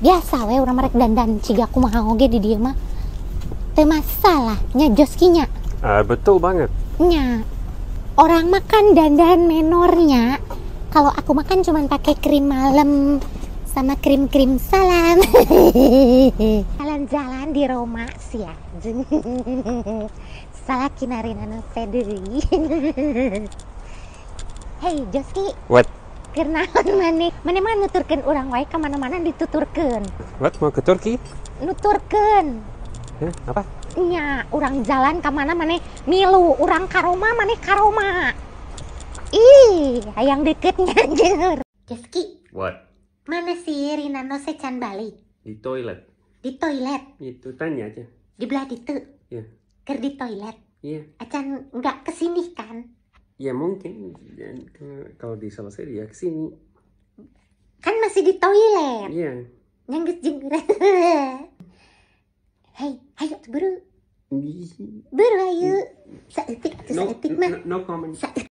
biasa we orang merek dandan ciga aku mah oge di dia mah teh masalahnya joskinya uh, betul banget nya orang makan dandan menornya kalau aku makan cuman pakai krim malam sama krim-krim salam jalan-jalan di Roma sih ya salah kinarin anak hey Joski what naon manik mana mana nuturkan orang wae kemana-mana dituturkan buat mau ke Turki nuturkan hmm, ya, apa nya orang jalan kemana mana milu orang karoma mana karoma ih yang deketnya jeur Jeski what mana sih Rina no Chan balik di toilet di toilet itu tanya aja di belah itu ya yeah. ker di toilet iya yeah. acan nggak kesini kan ya mungkin ya, kalau di Salosnya dia kesini kan masih di toilet iya nyanggut jenggot hei ayo buru buru ayo saetik tuh no, saetik mah no, no comment